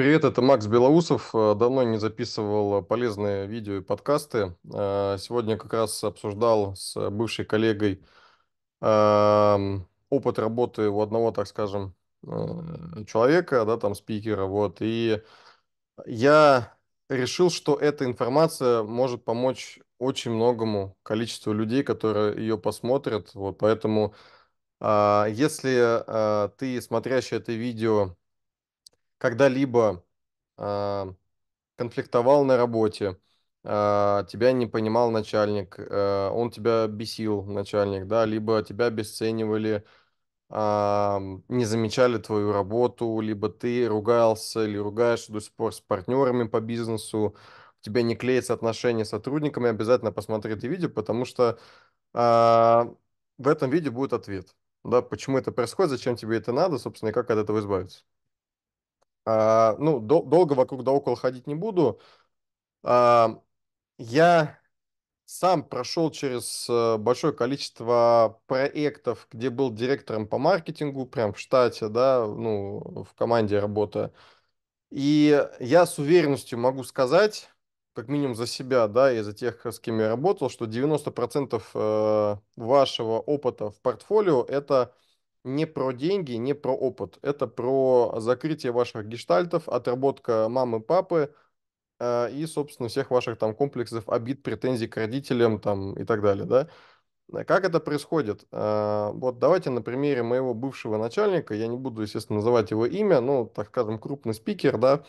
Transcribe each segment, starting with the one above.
Привет, это Макс Белоусов. Э, давно не записывал э, полезные видео и подкасты. Э, сегодня как раз обсуждал с бывшей коллегой эм, опыт работы у одного, так скажем, человека, да, там, спикера, вот, и я решил, что эта информация может помочь очень многому количеству людей, которые ее посмотрят, вот, поэтому если ты, смотрящий это видео, когда-либо э, конфликтовал на работе, э, тебя не понимал начальник, э, он тебя бесил, начальник, да, либо тебя обесценивали, а, не замечали твою работу, либо ты ругался или ругаешься до сих пор с партнерами по бизнесу, у тебя не клеятся отношения с сотрудниками, обязательно посмотри это видео, потому что э, в этом видео будет ответ, да, почему это происходит, зачем тебе это надо, собственно, и как от этого избавиться. А, ну, до, долго вокруг да около ходить не буду. А, я сам прошел через э, большое количество проектов, где был директором по маркетингу, прям в штате, да, ну, в команде работа. И я с уверенностью могу сказать, как минимум за себя, да, и за тех, с кем я работал, что 90% э, вашего опыта в портфолио – это не про деньги, не про опыт. Это про закрытие ваших гештальтов, отработка мамы, папы э, и, собственно, всех ваших там комплексов, обид, претензий к родителям там и так далее, да. Э, как это происходит? Э, вот давайте на примере моего бывшего начальника, я не буду, естественно, называть его имя, но, так скажем, крупный спикер, да,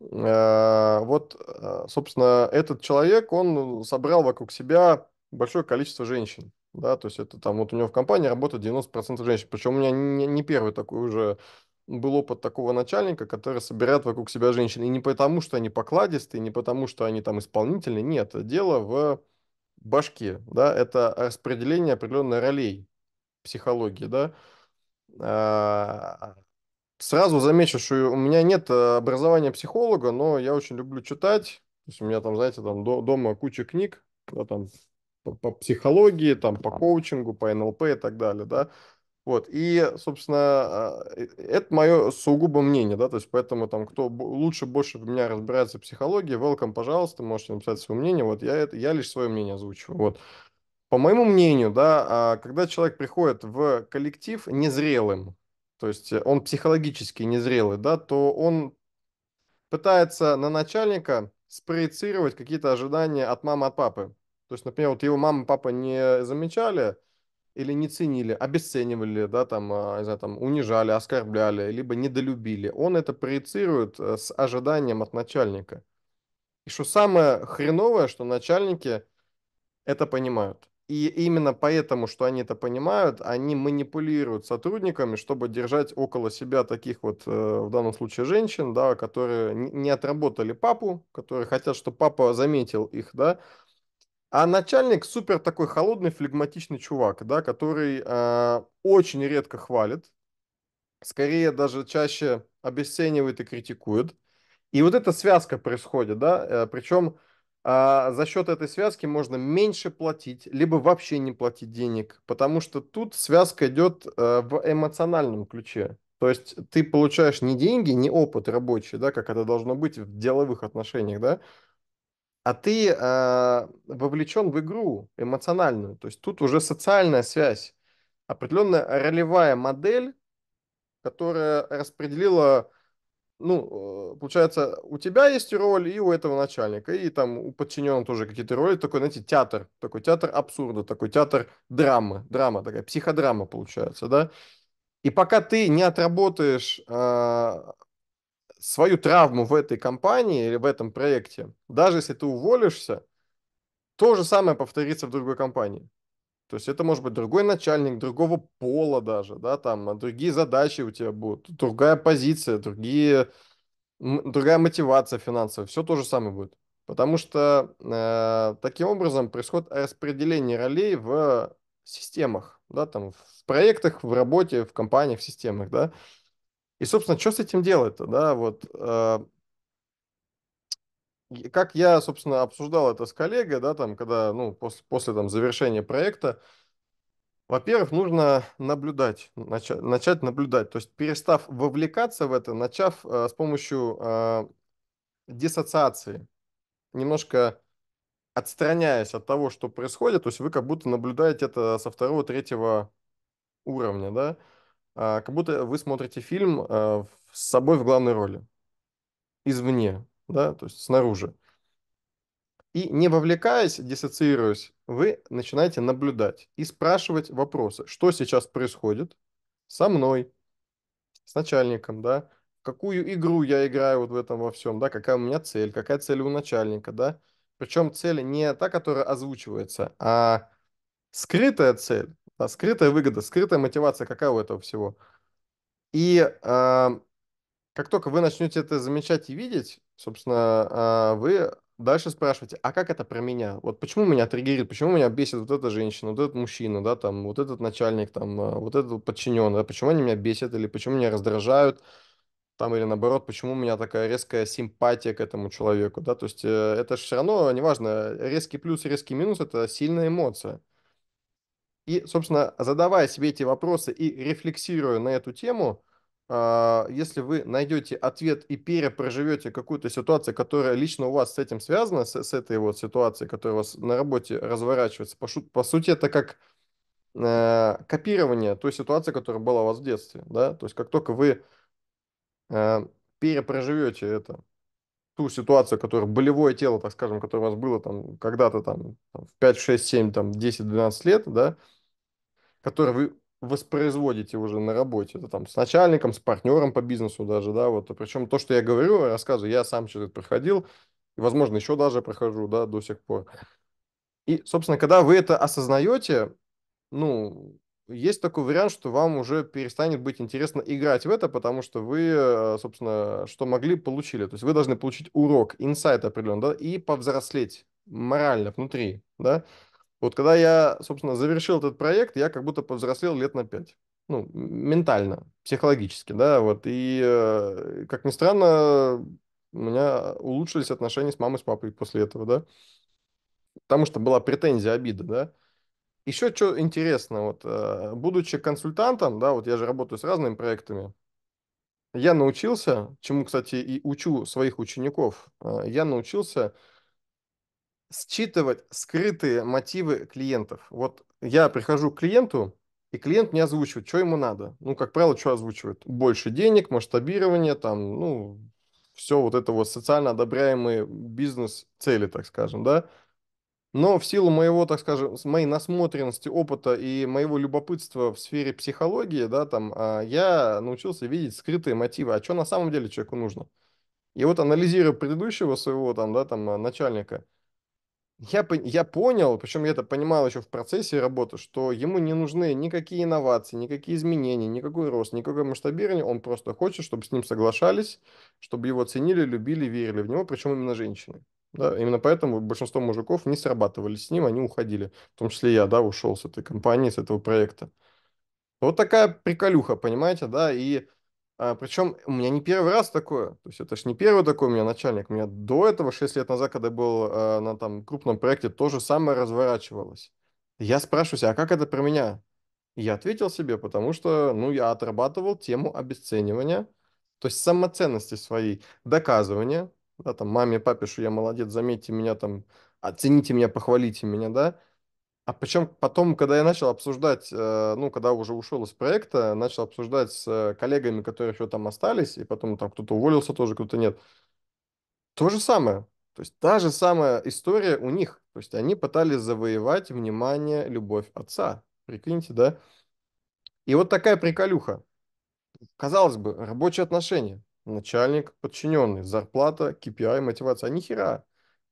э, вот, э, собственно, этот человек, он собрал вокруг себя большое количество женщин да, то есть это там вот у него в компании работает 90% женщин, причем у меня не, не первый такой уже был опыт такого начальника, который собирает вокруг себя женщин, и не потому, что они покладистые, не потому, что они там исполнительные, нет, дело в башке, да, это распределение определенных ролей психологии, да, а, Сразу замечу, что у меня нет э, образования психолога, но я очень люблю читать. То есть у меня там, знаете, там дома куча книг, да, там по, психологии, там, по коучингу, по НЛП и так далее, да. Вот, и, собственно, а, э, это мое сугубо мнение, да, то есть поэтому там, кто лучше, больше меня разбирается в психологии, welcome, пожалуйста, можете написать свое мнение, вот я, это, я лишь свое мнение озвучиваю, вот. По моему мнению, да, а, когда человек приходит в коллектив незрелым, то есть он психологически незрелый, да, то он пытается на начальника спроецировать какие-то ожидания от мамы, от папы. То есть, например, вот его мама, папа не замечали или не ценили, обесценивали, да, там, а, не знаю, там, унижали, оскорбляли, либо недолюбили. Он это проецирует э, с ожиданием от начальника. И что самое хреновое, что начальники это понимают. И именно поэтому, что они это понимают, они манипулируют сотрудниками, чтобы держать около себя таких вот, э, в данном случае, женщин, да, которые не отработали папу, которые хотят, чтобы папа заметил их, да, а начальник супер такой холодный, флегматичный чувак, да, который э, очень редко хвалит, скорее даже чаще обесценивает и критикует. И вот эта связка происходит, да, причем э, а, за счет этой связки можно меньше платить, либо вообще не платить денег, потому что тут связка идет э, в эмоциональном ключе. То есть ты получаешь не деньги, не опыт рабочий, да, как это должно быть в деловых отношениях, да, а ты э, а, вовлечен в игру эмоциональную. То есть тут уже социальная связь, определенная ролевая модель, которая распределила, ну, э, получается, у тебя есть роль и у этого начальника, и там у подчиненного тоже какие-то роли, такой, знаете, театр, такой театр абсурда, такой театр драмы, драма такая, психодрама получается, да. И пока ты не отработаешь а, свою травму в этой компании или в этом проекте, даже если ты уволишься, то же самое повторится в другой компании. То есть это может быть другой начальник, другого пола даже, да, там а другие задачи у тебя будут, другая позиция, другие, другая мотивация финансовая, все то же самое будет. Потому что э, таким образом происходит распределение ролей в системах, да, там в проектах, в работе, в компаниях, в системах, да. И, собственно, что с этим делать-то, да, вот, э, как я, собственно, обсуждал это с коллегой, да, там, когда, ну, после, после там завершения проекта, во-первых, нужно наблюдать, начать, начать наблюдать, то есть перестав вовлекаться в это, начав э, с помощью э, диссоциации, немножко отстраняясь от того, что происходит, то есть вы как будто наблюдаете это со второго, третьего уровня, да, а, как будто вы смотрите фильм а, с собой в главной роли. Извне, да, то есть снаружи. И не вовлекаясь, диссоциируясь, вы начинаете наблюдать и спрашивать вопросы, что сейчас происходит со мной, с начальником, да, какую игру я играю вот в этом во всем, да, какая у меня цель, какая цель у начальника, да. Причем цель не та, которая озвучивается, а скрытая цель, да, скрытая выгода, скрытая мотивация, какая у этого всего. И э, как только вы начнете это замечать и видеть, собственно, э, вы дальше спрашиваете, а как это про меня? Вот почему меня триггерит, почему меня бесит вот эта женщина, вот этот мужчина, да, там, вот этот начальник, там, а, вот этот подчиненный, да, почему они меня бесят или почему меня раздражают, там, или наоборот, почему у меня такая резкая симпатия к этому человеку, да, то есть э, это же все равно, неважно, резкий плюс, резкий минус, это сильная эмоция. И, собственно, задавая себе эти вопросы и рефлексируя на эту тему, а, если вы найдете ответ и перепроживете какую-то ситуацию, которая лично у вас с этим связана, с, с этой вот ситуацией, которая у вас на работе разворачивается, по, по сути, это как э, копирование той ситуации, которая была у вас в детстве. Да? То есть как только вы э, перепроживете это, ту ситуацию, которая болевое тело, так скажем, которое у вас было там когда-то там в 5, 6, 7, там 10, 12 лет, да, который вы воспроизводите уже на работе, это там с начальником, с партнером по бизнесу даже, да, вот, причем то, что я говорю, рассказываю, я сам через это проходил, и, возможно, еще даже прохожу, да, до сих пор. И, собственно, когда вы это осознаете, ну, есть такой вариант, что вам уже перестанет быть интересно играть в это, потому что вы, э, собственно, что могли, получили. То есть вы должны получить урок, инсайт определенный, да, и повзрослеть морально внутри, да. Вот когда я, собственно, завершил этот проект, я как будто повзрослел лет на пять. Ну, ментально, психологически, да, вот. И, э, как ни странно, у меня улучшились отношения с мамой, с папой после этого, да. Потому что была претензия, обида, да. Еще что интересно, вот, э, будучи консультантом, да, вот я же работаю с разными проектами, я научился, чему, кстати, и учу своих учеников, э, я научился считывать скрытые мотивы клиентов. Вот я прихожу к клиенту, и клиент мне озвучивает, что ему надо. Ну, как правило, что озвучивает? Больше денег, масштабирование, там, ну, все вот это вот социально одобряемые бизнес-цели, так скажем, да. Но в силу моего, так скажем, моей насмотренности, опыта и моего любопытства в сфере психологии, да, там, а, я научился видеть скрытые мотивы, а что на самом деле человеку нужно. И вот анализируя предыдущего своего, там, да, там, а, начальника, я, я понял, причем я это понимал еще в процессе работы, что ему не нужны никакие инновации, никакие изменения, никакой рост, никакое масштабирование. Он просто хочет, чтобы с ним соглашались, чтобы его ценили, любили, верили в него, причем именно женщины. Да, именно поэтому большинство мужиков не срабатывали с ним, они уходили. В том числе я, да, ушел с этой компании, с этого проекта. Вот такая приколюха, понимаете, да, и а, причем у меня не первый раз такое. То есть это ж не первый такой у меня начальник. У меня до этого, 6 лет назад, когда был э, на там крупном проекте, то же самое разворачивалось. Я спрашиваю себя, а как это про меня? я ответил себе, потому что, ну, я отрабатывал тему обесценивания, то есть самоценности своей, доказывания, да, там, маме, папе, что я молодец, заметьте меня, там, оцените меня, похвалите меня, да, а причем потом, когда я начал обсуждать, э, ну, когда уже ушел из проекта, начал обсуждать с э, коллегами, которые еще там остались, и потом там кто-то уволился тоже, кто-то нет. То же самое. То есть та же самая история у них. То есть они пытались завоевать внимание, любовь отца. Прикиньте, да? И вот такая приколюха. Казалось бы, рабочие отношения. Начальник, подчиненный, зарплата, KPI, мотивация. А нихера.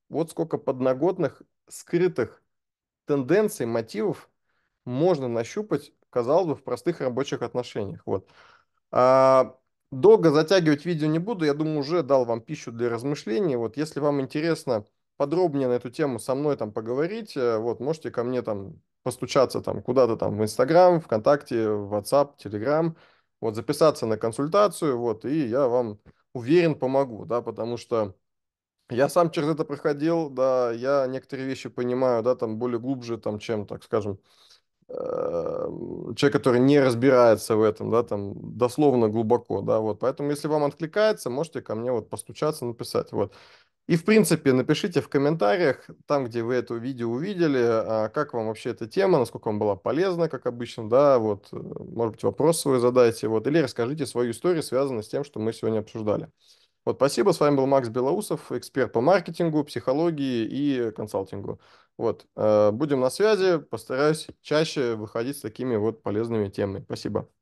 Вот сколько подноготных, скрытых тенденций, мотивов можно нащупать, казалось бы, в простых рабочих отношениях. Вот. А, долго затягивать видео не буду, я думаю, уже дал вам пищу для размышлений. Вот, если вам интересно подробнее на эту тему со мной там поговорить, э, вот, можете ко мне там постучаться там куда-то там в Инстаграм, ВКонтакте, в WhatsApp, Telegram, вот, записаться на консультацию, вот, и я вам уверен помогу, да, потому что я сам через это проходил, да, я некоторые вещи понимаю, да, там более глубже, там, чем, так скажем, эм, человек, который не разбирается в этом, да, там, дословно глубоко, да, вот. Поэтому, если вам откликается, можете ко мне вот постучаться, написать, вот. И, в принципе, напишите в комментариях, там, где вы это видео увидели, а как вам вообще эта тема, насколько вам была полезна, как обычно, да, вот, э, может быть, вопрос свой задайте, вот, или расскажите свою историю, связанную с тем, что мы сегодня обсуждали. Вот, спасибо. С вами был Макс Белоусов, эксперт по маркетингу, психологии и консалтингу. Вот, э, будем на связи. Постараюсь чаще выходить с такими вот полезными темами. Спасибо.